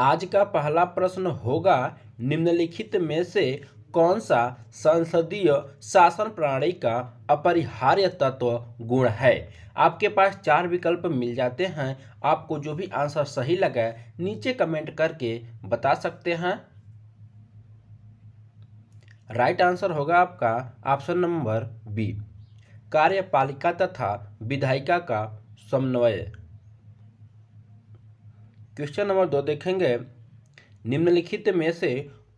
आज का पहला प्रश्न होगा निम्नलिखित में से कौन सा संसदीय शासन प्रणाली का अपरिहार्य तत्व गुण है आपके पास चार विकल्प मिल जाते हैं आपको जो भी आंसर सही लगे नीचे कमेंट करके बता सकते हैं राइट आंसर होगा आपका ऑप्शन नंबर बी कार्यपालिका तथा विधायिका का समन्वय क्वेश्चन नंबर दो देखेंगे निम्नलिखित में से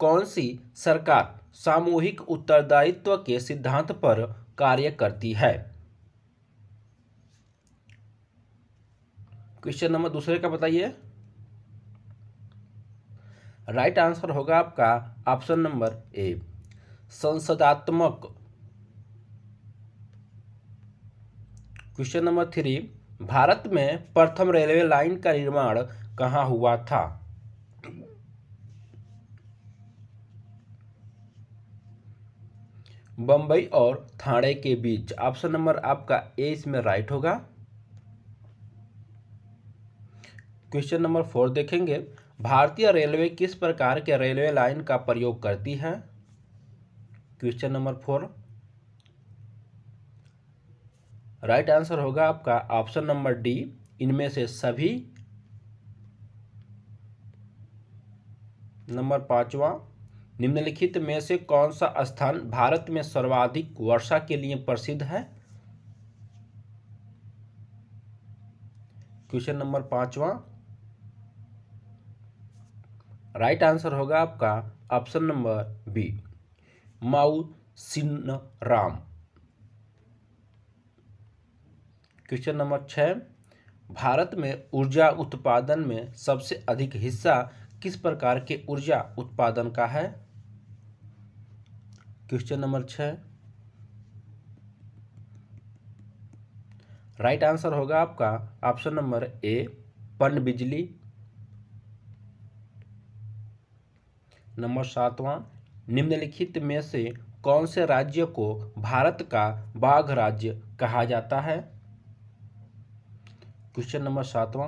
कौन सी सरकार सामूहिक उत्तरदायित्व के सिद्धांत पर कार्य करती है क्वेश्चन नंबर दूसरे का बताइए राइट आंसर होगा आपका ऑप्शन नंबर ए संसदात्मक क्वेश्चन नंबर थ्री भारत में प्रथम रेलवे लाइन का निर्माण कहाँ हुआ था बंबई और थाने के बीच ऑप्शन नंबर आपका ए इसमें राइट होगा क्वेश्चन नंबर फोर देखेंगे भारतीय रेलवे किस प्रकार के रेलवे लाइन का प्रयोग करती है question number four right answer होगा आपका ऑप्शन नंबर डी इनमें से सभी नंबर पांचवा निम्नलिखित में से कौन सा स्थान भारत में सर्वाधिक वर्षा के लिए प्रसिद्ध है क्वेश्चन नंबर पांचवा राइट आंसर होगा आपका ऑप्शन नंबर बी माऊ सिन्नराम क्वेश्चन नंबर छः भारत में ऊर्जा उत्पादन में सबसे अधिक हिस्सा किस प्रकार के ऊर्जा उत्पादन का है क्वेश्चन नंबर छः राइट आंसर होगा आपका ऑप्शन नंबर ए पन बिजली नंबर सातवां निम्नलिखित में से कौन से राज्य को भारत का बाघ राज्य कहा जाता है क्वेश्चन नंबर सातवां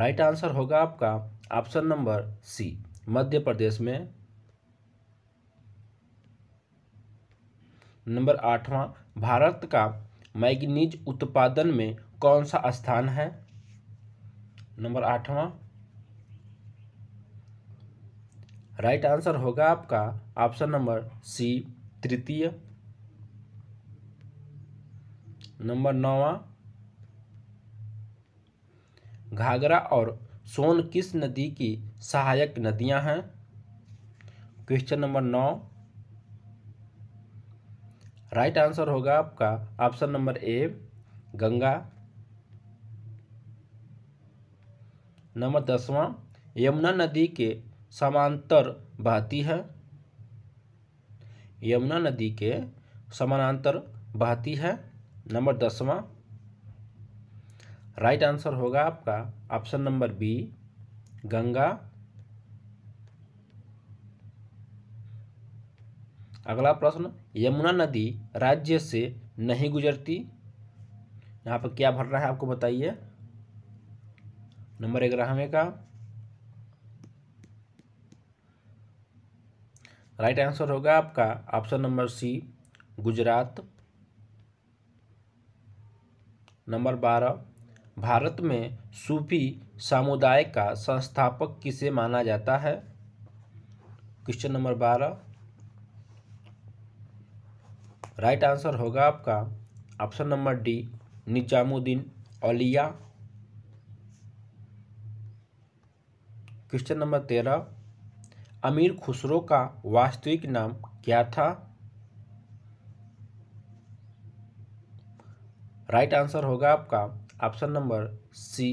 राइट आंसर होगा आपका ऑप्शन नंबर सी मध्य प्रदेश में नंबर आठवां भारत का मैगनीज उत्पादन में कौन सा स्थान है नंबर आठवां राइट आंसर होगा आपका ऑप्शन नंबर सी तृतीय नंबर नौवा घाघरा और सोन किस नदी की सहायक नदियां हैं क्वेश्चन नंबर नौ राइट आंसर होगा आपका option number A Ganga number दसवां यमुना नदी के समांतर बहती है यमुना नदी के समानांतर बहती है नंबर दसवां राइट आंसर होगा आपका ऑप्शन नंबर बी गंगा अगला प्रश्न यमुना नदी राज्य से नहीं गुजरती यहाँ पर क्या भर रहा है आपको बताइए नंबर ग्यारह में का राइट आंसर होगा आपका option number C Gujarat number बारह भारत में सूफी समुदाय का संस्थापक किसे माना जाता है क्वेश्चन नंबर बारह राइट आंसर होगा आपका option number D Nizamuddin Auliya question number तेरह अमीर खुसरो का वास्तविक नाम क्या था राइट आंसर होगा आपका option number C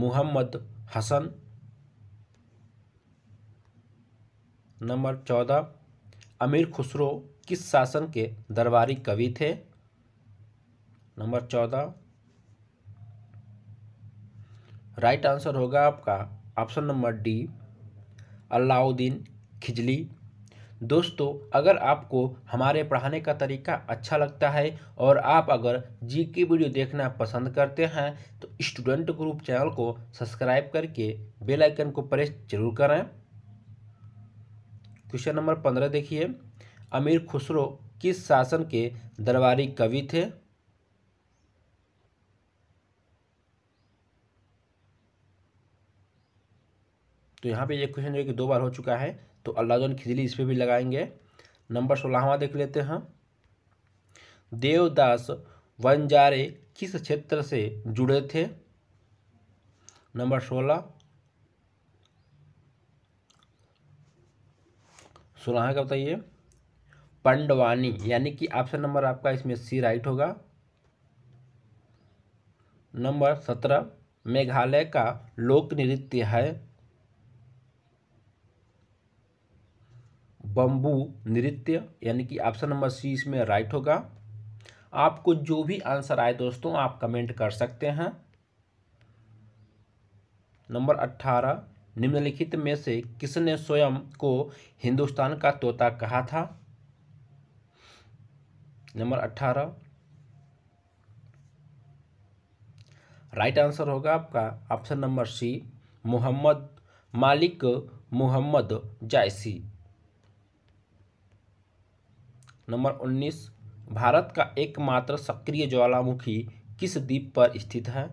Muhammad Hasan number चौदह अमीर खुसरो किस शासन के दरबारी कवि थे नंबर चौदह राइट आंसर होगा आपका ऑप्शन नंबर डी अलाउद्दीन खिजली दोस्तों अगर आपको हमारे पढ़ाने का तरीका अच्छा लगता है और आप अगर जी की वीडियो देखना पसंद करते हैं तो स्टूडेंट ग्रुप चैनल को सब्सक्राइब करके बेल आइकन को प्रेस जरूर करें क्वेश्चन नंबर पंद्रह देखिए अमीर खुसरो किस शासन के दरबारी कवि थे तो यहाँ पे ये क्वेश्चन जो है कि दो बार हो चुका है तो अल्लाजन खिजली इस पर भी लगाएंगे नंबर सोलहवा देख लेते हैं देवदास वंजारे किस क्षेत्र से जुड़े थे नंबर सोलह सोलह का बताइए पंडवानी यानी कि ऑप्शन नंबर आपका इसमें सी राइट होगा नंबर सत्रह मेघालय का लोक नृत्य है बम्बू नृत्य यानी कि ऑप्शन नंबर सी इसमें राइट होगा आपको जो भी आंसर आए दोस्तों आप कमेंट कर सकते हैं नंबर अट्ठारह निम्नलिखित में से किसने स्वयं को हिंदुस्तान का तोता कहा था नंबर अट्ठारह राइट आंसर होगा आपका ऑप्शन नंबर सी मोहम्मद मालिक मोहम्मद जायसी नंबर उन्नीस भारत का एकमात्र सक्रिय ज्वालामुखी किस द्वीप पर स्थित है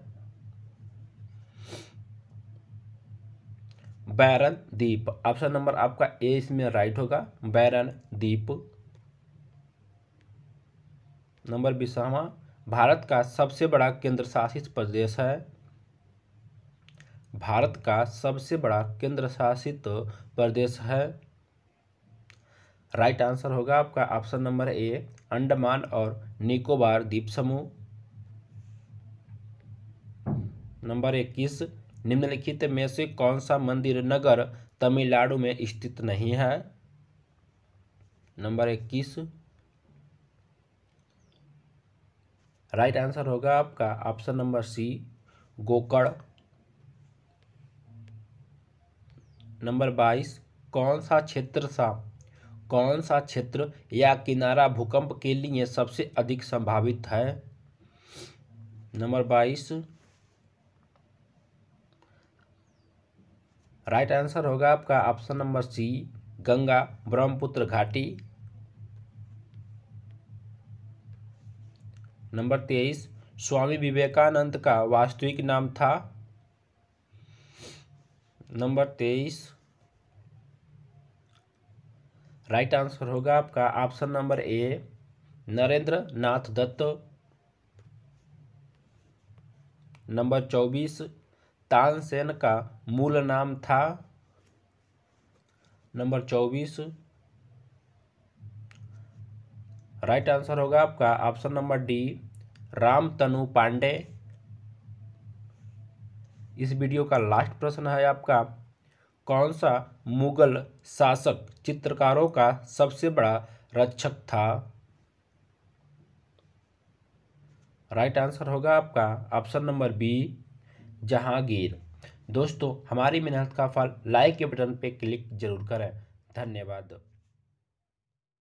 बैरन द्वीप ऑप्शन नंबर आपका ए इसमें राइट होगा बैरन द्वीप नंबर बीसवा भारत का सबसे बड़ा केंद्र शासित प्रदेश है भारत का सबसे बड़ा केंद्र शासित प्रदेश है राइट आंसर होगा आपका ऑप्शन नंबर ए अंडमान और निकोबार द्वीप समूह नंबर इक्कीस निम्नलिखित में से कौन सा मंदिर नगर तमिलनाडु में स्थित नहीं है नंबर इक्कीस राइट आंसर होगा आपका option number C Gokarna number बाईस कौन सा क्षेत्र सा कौन सा क्षेत्र या किनारा भूकंप के लिए सबसे अधिक संभावित है नंबर बाईस राइट आंसर होगा आपका option number C Ganga Brahmaputra घाटी नंबर तेईस स्वामी विवेकानंद का वास्तविक नाम था नंबर तेईस राइट आंसर होगा आपका option number A Narendra Nath Datta number चौबीस तानसेन का मूल नाम था नंबर चौबीस राइट आंसर होगा आपका option number D Ram Tanu Pandey इस वीडियो का लास्ट प्रश्न है आपका कौन सा मुगल शासक चित्रकारों का सबसे बड़ा रक्षक था राइट आंसर होगा आपका ऑप्शन नंबर बी जहांगीर दोस्तों हमारी मेहनत का फल लाइक के बटन पे क्लिक जरूर करें धन्यवाद